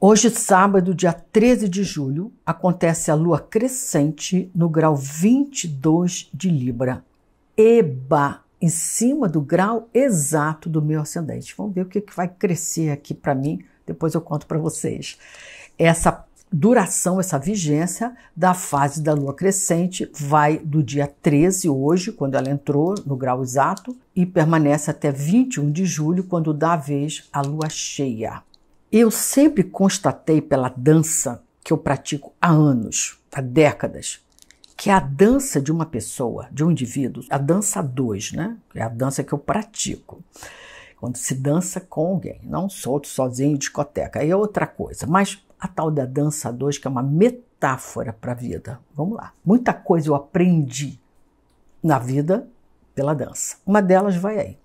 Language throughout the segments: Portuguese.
Hoje, sábado, dia 13 de julho, acontece a lua crescente no grau 22 de Libra. Eba! Em cima do grau exato do meu ascendente. Vamos ver o que, que vai crescer aqui para mim, depois eu conto para vocês. Essa duração, essa vigência da fase da lua crescente vai do dia 13, hoje, quando ela entrou no grau exato, e permanece até 21 de julho, quando dá a vez a lua cheia. Eu sempre constatei pela dança que eu pratico há anos, há décadas, que é a dança de uma pessoa, de um indivíduo, a dança dois, né? É a dança que eu pratico. Quando se dança com alguém, não solto sozinho em discoteca, aí é outra coisa. Mas a tal da dança dois, que é uma metáfora para a vida. Vamos lá. Muita coisa eu aprendi na vida pela dança. Uma delas vai aí.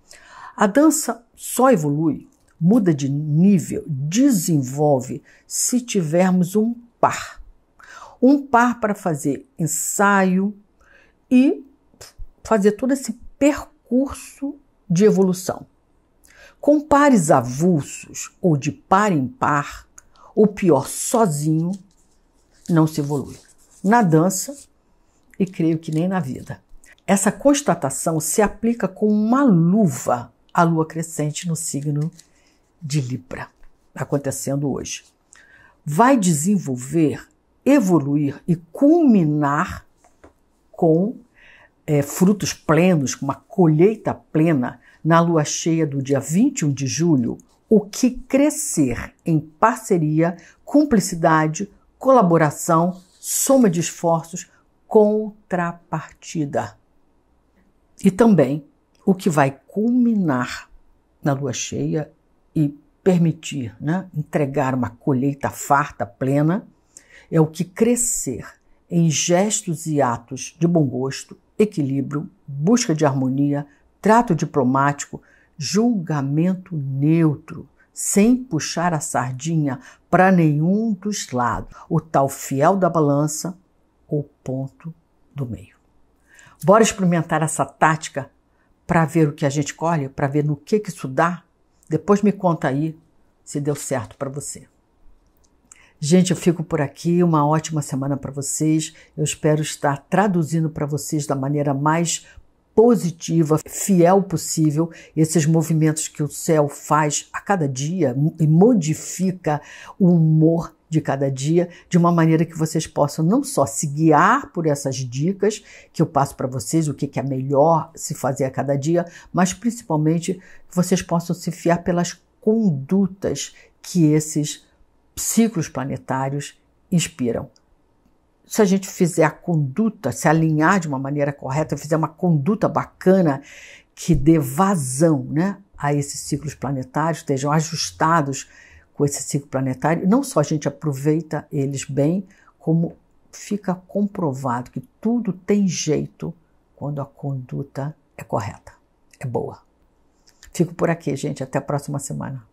A dança só evolui muda de nível, desenvolve se tivermos um par. Um par para fazer ensaio e fazer todo esse percurso de evolução. Com pares avulsos ou de par em par, o pior sozinho não se evolui. Na dança e creio que nem na vida. Essa constatação se aplica com uma luva à lua crescente no signo de Libra, acontecendo hoje. Vai desenvolver, evoluir e culminar com é, frutos plenos, com uma colheita plena, na lua cheia do dia 21 de julho, o que crescer em parceria, cumplicidade, colaboração, soma de esforços, contrapartida. E também o que vai culminar na lua cheia e permitir né, entregar uma colheita farta, plena, é o que crescer em gestos e atos de bom gosto, equilíbrio, busca de harmonia, trato diplomático, julgamento neutro, sem puxar a sardinha para nenhum dos lados, o tal fiel da balança ou ponto do meio. Bora experimentar essa tática para ver o que a gente colhe, para ver no que, que isso dá depois me conta aí se deu certo para você. Gente, eu fico por aqui. Uma ótima semana para vocês. Eu espero estar traduzindo para vocês da maneira mais positiva, fiel possível, esses movimentos que o céu faz a cada dia e modifica o humor de cada dia, de uma maneira que vocês possam não só se guiar por essas dicas que eu passo para vocês, o que, é melhor se fazer a cada dia, mas principalmente que vocês possam se fiar pelas condutas que esses ciclos planetários inspiram. Se a gente fizer a conduta, se alinhar de uma maneira correta, fizer uma conduta bacana que dê vazão né, a esses ciclos planetários, estejam ajustados com esse ciclo planetário. Não só a gente aproveita eles bem, como fica comprovado que tudo tem jeito quando a conduta é correta, é boa. Fico por aqui, gente. Até a próxima semana.